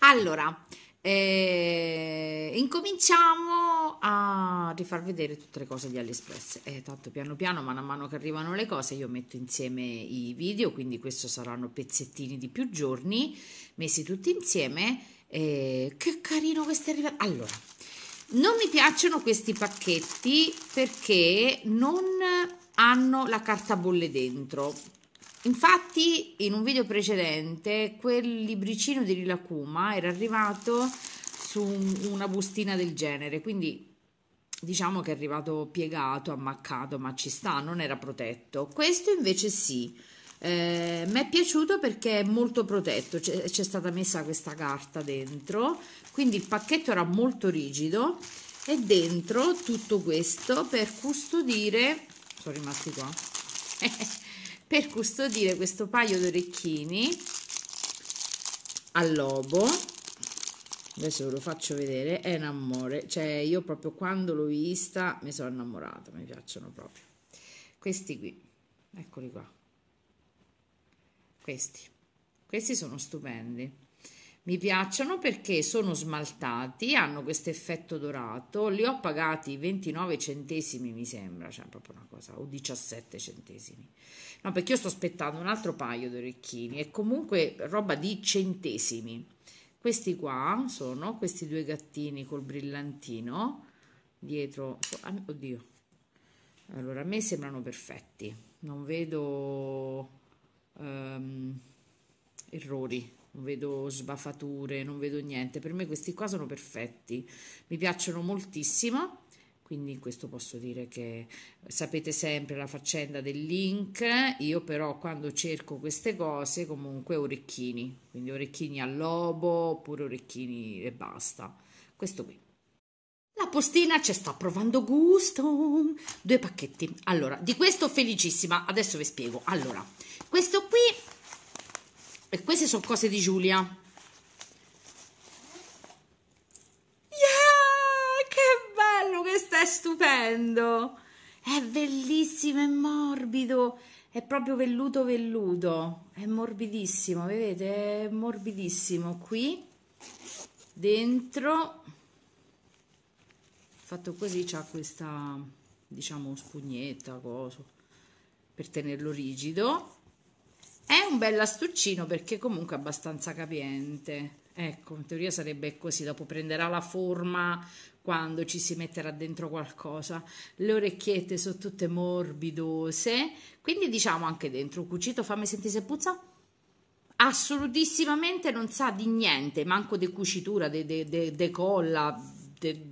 Allora, eh, incominciamo a rifar vedere tutte le cose di AliExpress. Eh, tanto piano piano, mano a mano che arrivano le cose, io metto insieme i video, quindi questo saranno pezzettini di più giorni, messi tutti insieme. Eh, che carino questo è arrivato! Allora, non mi piacciono questi pacchetti perché non hanno la carta bolle dentro Infatti, in un video precedente, quel libricino di Rilacuma era arrivato su una bustina del genere, quindi diciamo che è arrivato piegato, ammaccato, ma ci sta, non era protetto. Questo invece sì. Eh, mi è piaciuto perché è molto protetto, c'è stata messa questa carta dentro, quindi il pacchetto era molto rigido e dentro tutto questo per custodire, sono rimasti qua, eh, per custodire questo paio d'orecchini al lobo adesso ve lo faccio vedere è un amore cioè io proprio quando l'ho vista mi sono innamorata mi piacciono proprio questi qui eccoli qua questi questi sono stupendi mi piacciono perché sono smaltati, hanno questo effetto dorato, li ho pagati 29 centesimi mi sembra, cioè proprio una cosa, o 17 centesimi. No, perché io sto aspettando un altro paio di orecchini e comunque roba di centesimi. Questi qua sono questi due gattini col brillantino dietro, ah, oddio, allora a me sembrano perfetti, non vedo um, errori non vedo sbaffature, non vedo niente. Per me questi qua sono perfetti, mi piacciono moltissimo. Quindi questo posso dire che sapete sempre la faccenda del link, io però quando cerco queste cose comunque orecchini, quindi orecchini al lobo oppure orecchini e basta. Questo qui. La postina ci sta provando gusto. Due pacchetti. Allora, di questo felicissima, adesso vi spiego. Allora, questo qui e queste sono cose di Giulia. Yeah, che bello, questo è stupendo. È bellissimo, è morbido. È proprio velluto velluto. È morbidissimo, vedete? È morbidissimo qui. Dentro. Fatto così c'ha questa, diciamo, spugnetta, coso, per tenerlo rigido è un bel astuccino perché comunque abbastanza capiente. Ecco, in teoria sarebbe così, dopo prenderà la forma quando ci si metterà dentro qualcosa. Le orecchiette sono tutte morbidose, quindi diciamo anche dentro cucito, fammi sentire se puzza. Assolutissimamente non sa di niente, manco di cucitura, di de, de, colla, de,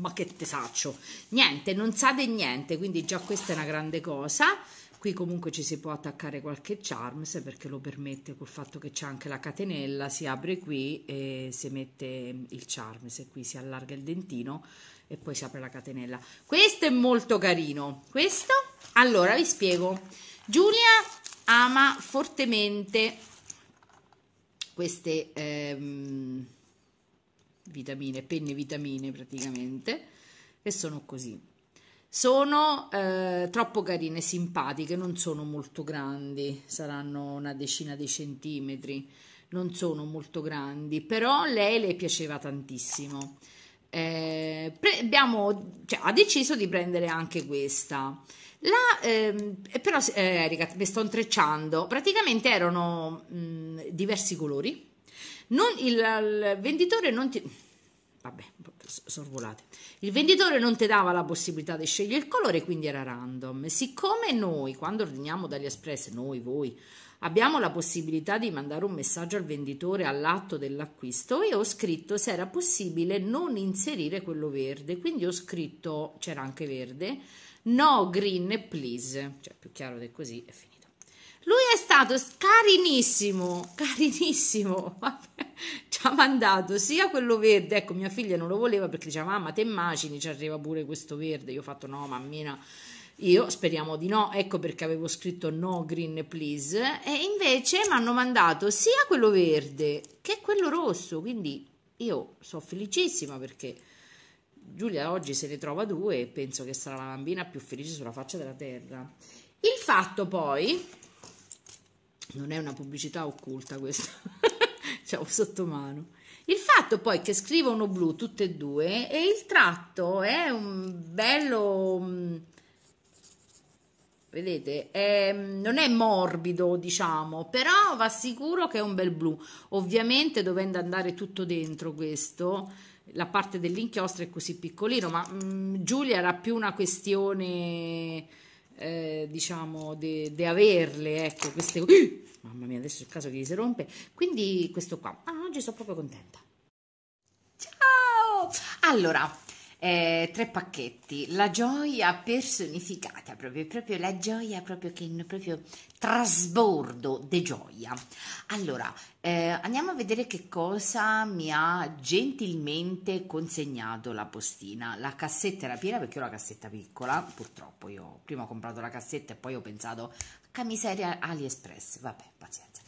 ma che tesaccio, niente, non sa di niente, quindi già questa è una grande cosa. Qui comunque ci si può attaccare qualche charms perché lo permette col fatto che c'è anche la catenella, si apre qui e si mette il charms e qui si allarga il dentino e poi si apre la catenella. Questo è molto carino. Questo? Allora vi spiego. Giulia ama fortemente queste ehm, vitamine, penne vitamine praticamente, che sono così sono eh, troppo carine, simpatiche, non sono molto grandi, saranno una decina di centimetri, non sono molto grandi, però lei le piaceva tantissimo. Eh, abbiamo, cioè, ha deciso di prendere anche questa. La, eh, però, eh, Erika, mi sto intrecciando. Praticamente erano mh, mm, diversi colori. Non, il, il venditore non ti vabbè, sorvolate. Il venditore non ti dava la possibilità di scegliere il colore, quindi era random. Siccome noi, quando ordiniamo dagli Express, noi, voi, abbiamo la possibilità di mandare un messaggio al venditore all'atto dell'acquisto, io ho scritto se era possibile non inserire quello verde, quindi ho scritto, c'era anche verde, no green please, cioè più chiaro di così è finito. Lui è stato carinissimo, carinissimo, vabbè ci ha mandato sia quello verde, ecco mia figlia non lo voleva perché diceva mamma te immagini ci arriva pure questo verde, io ho fatto no mammina io speriamo di no, ecco perché avevo scritto no green please e invece mi hanno mandato sia quello verde che quello rosso, quindi io sono felicissima perché Giulia oggi se ne trova due e penso che sarà la bambina più felice sulla faccia della terra. Il fatto poi non è una pubblicità occulta questa diciamo, sotto mano. Il fatto poi che scrivono blu tutte e due e il tratto è un bello mm, vedete, è, mm, non è morbido, diciamo, però va sicuro che è un bel blu. Ovviamente dovendo andare tutto dentro questo, la parte dell'inchiostro è così piccolino, ma mh, mm, Giulia era più una questione eh, diciamo, di de- averle, ecco, queste... Uh, mamma mia, adesso è il caso che gli si rompe. Quindi questo qua. Ah, oggi sono proprio contenta. Ciao! Allora, eh, tre pacchetti, la gioia personificata, proprio, proprio la gioia proprio che proprio trasbordo de gioia. Allora, eh, andiamo a vedere che cosa mi ha gentilmente consegnato la postina. La cassetta era piena perché ho la cassetta piccola, purtroppo io prima ho comprato la cassetta e poi ho pensato, camiseria AliExpress, vabbè, pazienza.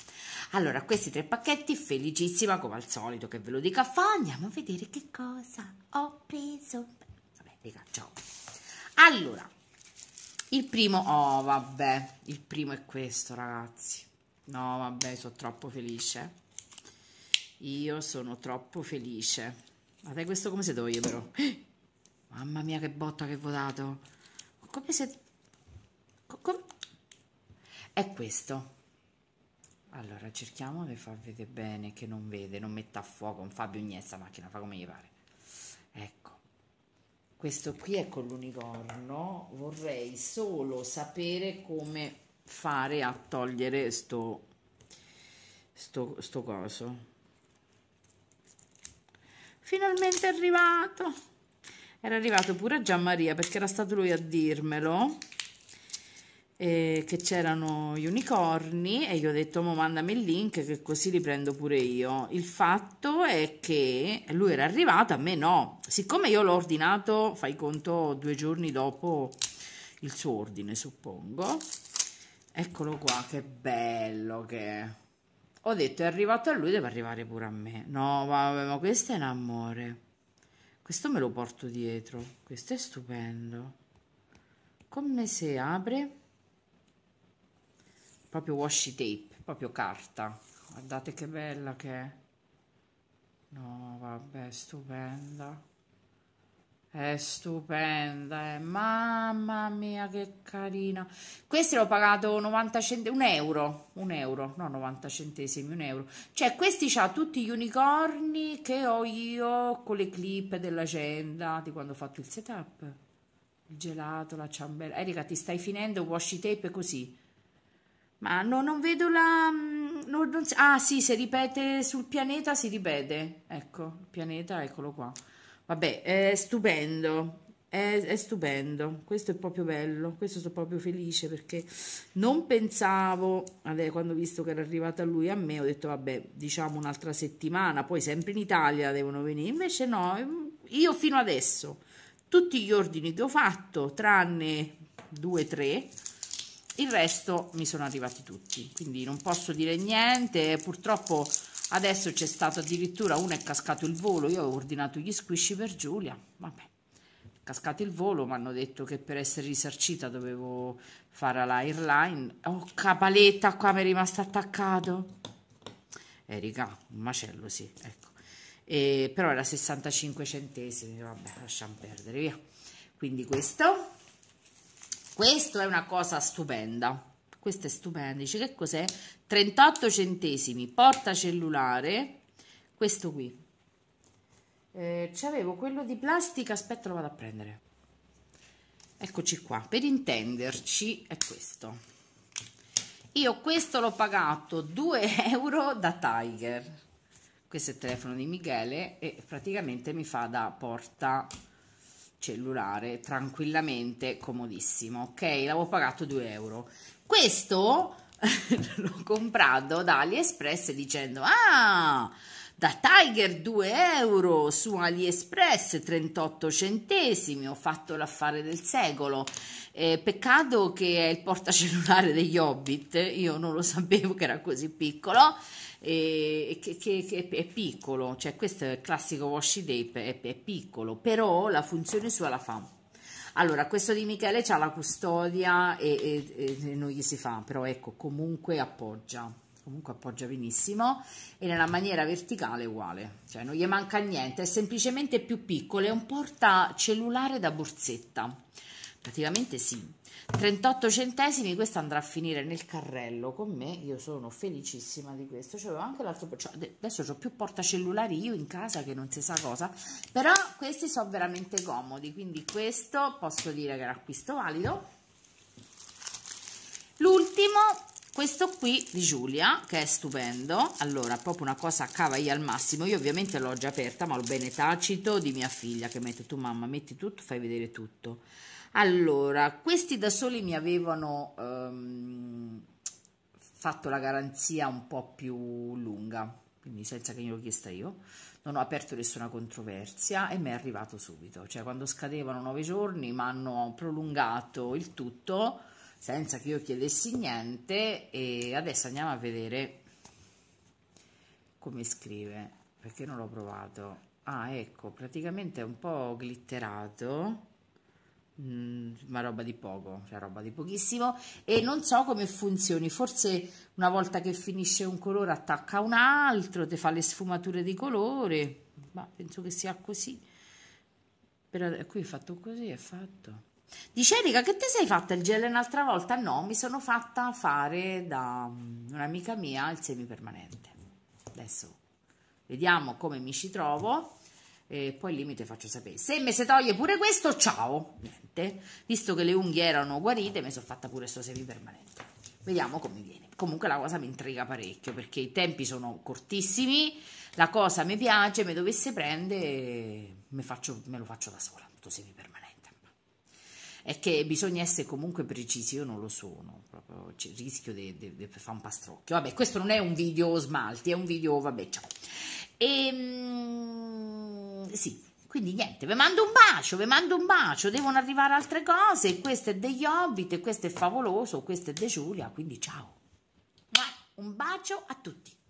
Allora, questi tre pacchetti, felicissima come al solito che ve lo dica fa, andiamo a vedere che cosa ho preso. Vabbè, raga, ciao. Allora, il primo, oh vabbè, il primo è questo ragazzi. No, vabbè, sono troppo felice. Io sono troppo felice. Guardate questo come se do io però. Mamma mia che botta che ho dato. Come se... Com... È questo. Allora, cerchiamo di far vedere bene che non vede, non metta a fuoco, non fa più niente sta macchina, fa come gli pare. Ecco, questo qui è con l'unicorno, vorrei solo sapere come fare a togliere sto, sto, sto coso. Finalmente è arrivato! Era arrivato pure a Gianmaria perché era stato lui a dirmelo eh, che c'erano gli unicorni e gli ho detto mo mandami il link che così li prendo pure io. Il fatto è che lui era arrivato, a me no. Siccome io l'ho ordinato, fai conto, due giorni dopo il suo ordine, suppongo. Eccolo qua, che bello che è. Ho detto è arrivato a lui, deve arrivare pure a me. No, vabbè, ma questo è un amore. Questo me lo porto dietro. Questo è stupendo. Come si apre? proprio washi tape, proprio carta. Guardate che bella che è. No, vabbè, stupenda. È stupenda, eh. mamma mia che carina. Questi l'ho pagato 90 centesimi, un euro, un euro, no 90 centesimi, un euro. Cioè questi ha tutti gli unicorni che ho io con le clip dell'agenda di quando ho fatto il setup. Il gelato, la ciambella. Erika ti stai finendo washi tape così. Ma no, non vedo la... Mm, non, non, ah sì, si ripete sul pianeta, si ripete. Ecco, il pianeta, eccolo qua. Vabbè, è stupendo. È, è, stupendo. Questo è proprio bello. Questo sono proprio felice perché non pensavo... quando ho visto che era arrivata lui a me, ho detto vabbè, diciamo un'altra settimana. Poi sempre in Italia devono venire. Invece no, io fino adesso tutti gli ordini che ho fatto, tranne due, tre il resto mi sono arrivati tutti quindi non posso dire niente purtroppo adesso c'è stato addirittura uno è cascato il volo io ho ordinato gli squishy per Giulia vabbè cascato il volo mi hanno detto che per essere risarcita dovevo fare la airline oh capaletta qua mi è rimasto attaccato eh raga un macello sì ecco e, però era 65 centesimi vabbè lasciamo perdere via quindi questo questo è una cosa stupenda. Questo è stupendo. Dice che cos'è? 38 centesimi, porta cellulare. Questo qui. Eh, c'avevo quello di plastica, aspetta lo vado a prendere. Eccoci qua, per intenderci è questo. Io questo l'ho pagato 2 euro da Tiger. Questo è il telefono di Michele e praticamente mi fa da porta cellulare tranquillamente, comodissimo, ok? L'avevo pagato 2 euro. Questo l'ho comprato da AliExpress dicendo, ah, da Tiger 2 euro, su AliExpress 38 centesimi, ho fatto l'affare del secolo. Eh, peccato che è il portacellulare degli Hobbit, io non lo sapevo che era così piccolo e che, che, che, è piccolo, cioè questo è il classico washi tape, è, è piccolo, però la funzione sua la fa. Allora, questo di Michele c'ha la custodia e, e, e non gli si fa, però ecco, comunque appoggia comunque appoggia benissimo e nella maniera verticale uguale, cioè non gli manca niente, è semplicemente più piccolo, è un porta cellulare da borsetta, praticamente sì. 38 centesimi, questo andrà a finire nel carrello con me, io sono felicissima di questo, c'avevo anche l'altro, cioè adesso ho più portacellulari io in casa che non si sa cosa, però questi sono veramente comodi, quindi questo posso dire che è un acquisto valido. L'ultimo questo qui di Giulia che è stupendo allora proprio una cosa a cavagli al massimo io ovviamente l'ho già aperta ma ho bene tacito di mia figlia che mette tu mamma metti tutto fai vedere tutto allora questi da soli mi avevano ehm, fatto la garanzia un po' più lunga quindi senza che glielo chiesta io non ho aperto nessuna controversia e mi è arrivato subito cioè quando scadevano nove giorni mi hanno prolungato il tutto senza che io chiedessi niente e adesso andiamo a vedere come scrive perché non l'ho provato ah ecco praticamente è un po' glitterato mm, ma roba di poco, cioè roba di pochissimo e non so come funzioni, forse una volta che finisce un colore attacca un altro, ti fa le sfumature di colore, ma penso che sia così. Però qui è fatto così, è fatto. Dice Erika che ti sei fatta il gel un'altra volta? No, mi sono fatta fare da mm, un'amica mia il semipermanente. Adesso vediamo come mi ci trovo e poi il limite faccio sapere. Se mi si toglie pure questo, ciao! Niente, visto che le unghie erano guarite, mi sono fatta pure questo semipermanente. Vediamo come viene. Comunque la cosa mi intriga parecchio perché i tempi sono cortissimi, la cosa mi piace, mi dovesse prendere, me, faccio, me lo faccio da sola, tutto semipermanente è che bisogna essere comunque precisi, io non lo sono, proprio c'è cioè, il rischio di fare un pastrocchio. Vabbè, questo non è un video smalti, è un video, vabbè, ciao. E, ehm, mh, sì, quindi niente, vi mando un bacio, vi mando un bacio, devono arrivare altre cose, questo è degli Hobbit, questo è favoloso, questo è De Giulia, quindi ciao. Un bacio a tutti.